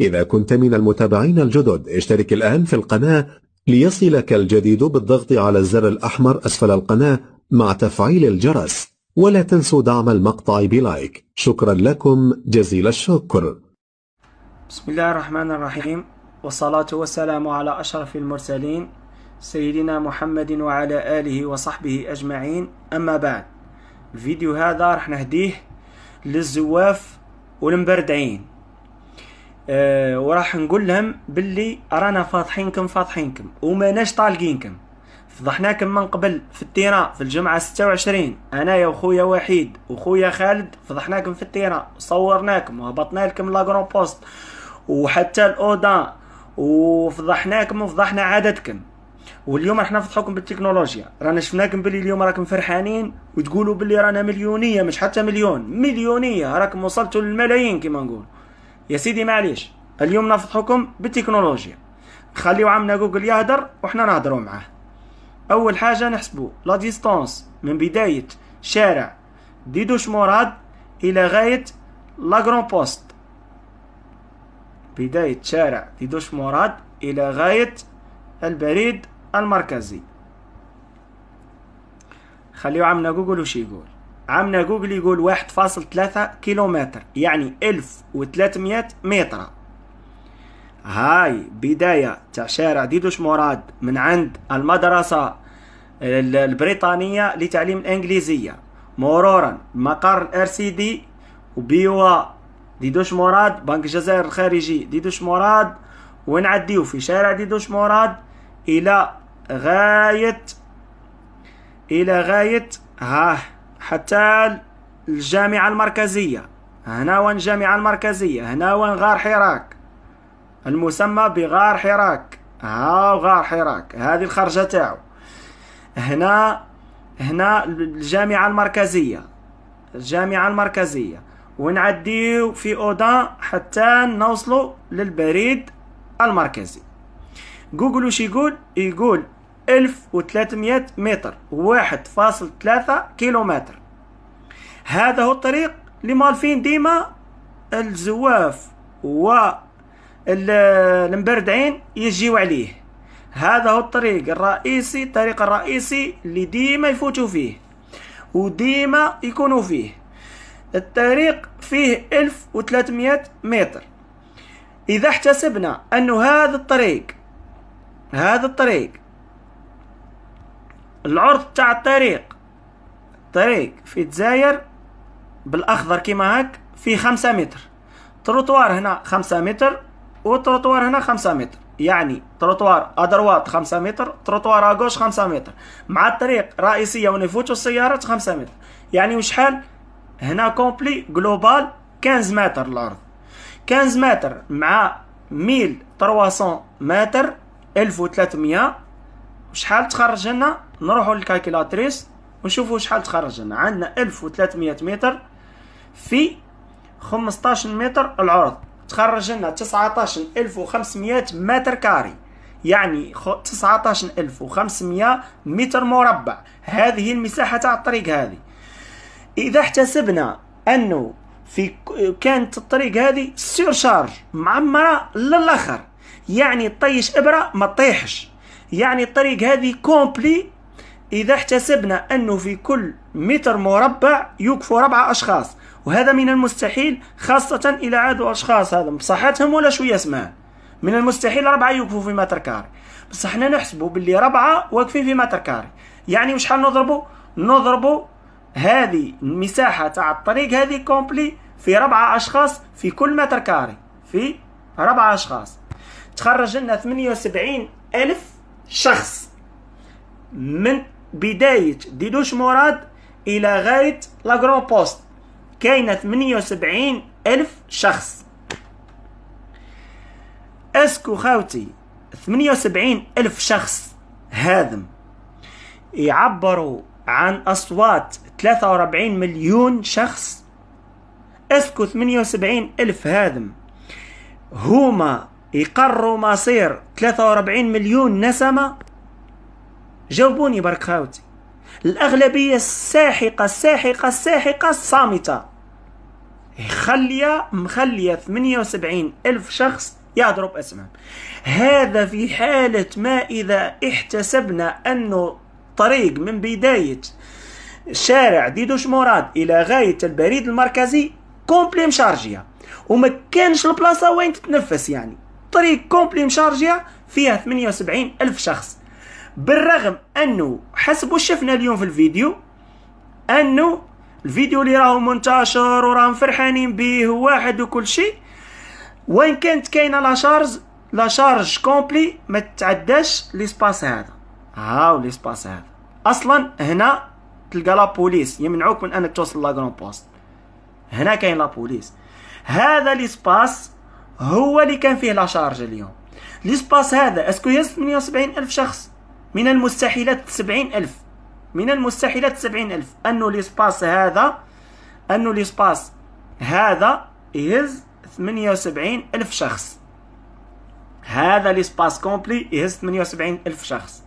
إذا كنت من المتابعين الجدد اشترك الآن في القناة ليصلك الجديد بالضغط على الزر الأحمر أسفل القناة مع تفعيل الجرس ولا تنسوا دعم المقطع بلايك شكرا لكم جزيل الشكر بسم الله الرحمن الرحيم والصلاة والسلام على أشرف المرسلين سيدنا محمد وعلى آله وصحبه أجمعين أما بعد الفيديو هذا رح نهديه للزواف والمبردعين آه، وراح نقول لهم باللي رانا فاضحينكم فاضحينكم وماناش طالقينكم فضحناكم من قبل في التيران في الجمعة 26 يا وخويا وحيد وخويا خالد فضحناكم في التيران صورناكم وهبطنا لكم لاغرون بوست وحتى الأودا وفضحناكم وفضحنا عادتكم واليوم راح نفضحكم بالتكنولوجيا رانا شفناكم باللي اليوم راكم فرحانين وتقولوا باللي رانا مليونيه مش حتى مليون مليونيه راكم وصلتوا للملايين كما نقول يا سيدي معليش اليوم نفضحكم بالتكنولوجيا خليو عمنا جوجل يهدر وحنا نهدرو معاه اول حاجه نحسبو لا ديستانس من بدايه شارع ديدوش مراد الى غايه لاغرون بوست بدايه شارع ديدوش مراد الى غايه البريد المركزي خليو عمنا جوجل وش يقول عامنا جوجل يقول واحد فاصل ثلاثة كيلومتر يعني ألف 1300 متر هاي بداية تاع شارع ديدوش مراد من عند المدرسة البريطانية لتعليم الإنجليزية مرورا مقر سي دي وبيوا ديدوش مراد بنك الجزائر الخارجي ديدوش مراد ونعديو في شارع ديدوش مراد إلى غاية إلى غاية هاه حتى الجامعة المركزية هنا وين الجامعة المركزية هنا وين غار حراك المسمى بغار حراك ها غار حراك هذه الخرجة تاعو هنا هنا الجامعة المركزية الجامعة المركزية ونعديو في أودان حتى نوصلوا للبريد المركزي جوجل وش يقول يقول 1300 متر 1.3 كيلومتر هذا هو الطريق اللي مالفين ديما الزواف و المبردعين يجيو عليه هذا هو الطريق الرئيسي الطريق الرئيسي اللي ديما يفوتوا فيه وديما يكونوا فيه الطريق فيه 1300 متر إذا احتسبنا أنه هذا الطريق هذا الطريق العرض تاع الطريق الطريق في تزاير بالاخضر كيما هاك في خمسة متر تروتوار هنا خمسة متر وتروتوار هنا خمسة متر يعني تروتوار ادروات خمسة متر تروتوار اغوش خمسة متر مع الطريق رئيسية ونفوتو السيارات خمسة متر يعني وشحال هنا كومبلي جلوبال 15 متر الارض 15 متر مع 1300 متر 1300 وشحال تخرج لنا نروحوا للكالكيلاتريس ونشوفوا شحال تخرج لنا عندنا 1300 متر في 15 متر العرض تخرج لنا 19500 متر كاري يعني 19500 متر مربع هذه المساحة تاع الطريق هذه إذا احتسبنا أنه في كانت الطريق هذه سير شارج معمرة للآخر يعني طيش إبرة ما طيحش يعني الطريق هذه كومبلي إذا احتسبنا أنه في كل متر مربع يكفوا ربعة أشخاص وهذا من المستحيل خاصة إلى عادوا أشخاص هذا بصحتهم ولا شوية اسمها من المستحيل ربعة يوقفوا في متر كاري بس احنا نحسبوا باللي ربعة واقفين في متر كاري يعني حال نضربوا نضربوا هذه المساحة تاع الطريق هذه كومبلي في ربعة أشخاص في كل متر كاري في ربعة أشخاص تخرج لنا 78 ألف شخص من بداية ديلوش مراد إلى غاية لاغرون بوست كاينة 78 ألف شخص أسكو خاوتي 78 ألف شخص هادم يعبروا عن أصوات 43 مليون شخص أسكو 78 ألف هادم هما يقروا مصير 43 مليون نسمة جاوبوني برك خاوتي الأغلبية الساحقة الساحقة الساحقة الصامتة إيه، خلية مخلية 78 ألف شخص يضرب باسمهم هذا في حالة ما إذا احتسبنا أنه طريق من بداية شارع ديدوش مراد إلى غاية البريد المركزي كومبلي مشارجية وما كانش البلاصة وين تتنفس يعني طريق كومبلي مشارجية فيها 78 ألف شخص بالرغم انه حسب واش شفنا اليوم في الفيديو انه الفيديو اللي راهو منتشر وراهم فرحانين به واحد وكل شيء وين كانت كاينه لا شارج لا شارج كومبلي ما تتعداش ليسباس هذا هاو ليسباس هذا اصلا هنا تلقى لا بوليس يمنعوك من انك توصل لا بوست هنا كاين لا بوليس هذا ليسباس هو اللي كان فيه لا شارج اليوم ليسباس هذا اسكو يهز 78 الف شخص من المستحيلات سبعين ألف من المستحيلات سبعين ألف أنه الإسباس هذا أنه الإسباس هذا يهز ثمانية وسبعين ألف شخص هذا الإسباس كومبلي يهز ثمانية وسبعين ألف شخص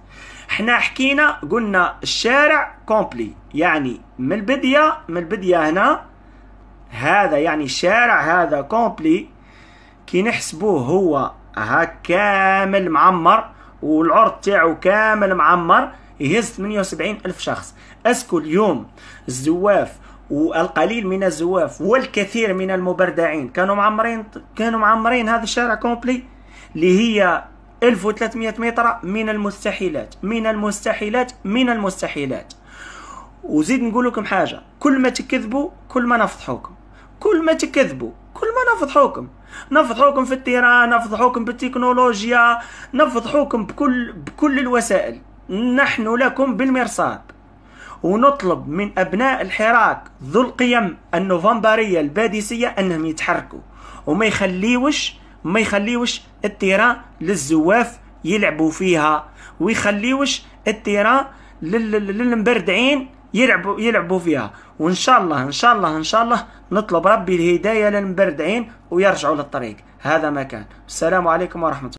حنا حكينا قلنا الشارع كومبلي يعني من البدية من البدية هنا هذا يعني الشارع هذا كومبلي كي نحسبوه هو هكامل معمر والعرض تاعو كامل معمر يهز 78 ألف شخص أسكو اليوم الزواف والقليل من الزواف والكثير من المبردعين كانوا معمرين كانوا معمرين هذا الشارع كومبلي اللي هي 1300 متر من المستحيلات من المستحيلات من المستحيلات وزيد نقول لكم حاجه كل ما تكذبوا كل ما نفضحوكم كل ما تكذبوا كل ما نفضحوكم نفضحوكم في التيران نفضحوكم بالتكنولوجيا نفضحوكم بكل بكل الوسائل نحن لكم بالمرصاد ونطلب من أبناء الحراك ذو القيم النوفمبرية الباديسية أنهم يتحركوا وما يخليوش ما يخليوش التيران للزواف يلعبوا فيها ويخليوش التيران للمبردعين يلعبوا يلعبوا فيها وان شاء الله ان شاء الله ان شاء الله نطلب ربي الهدايه للمبردعين ويرجعوا للطريق هذا ما كان السلام عليكم ورحمه الله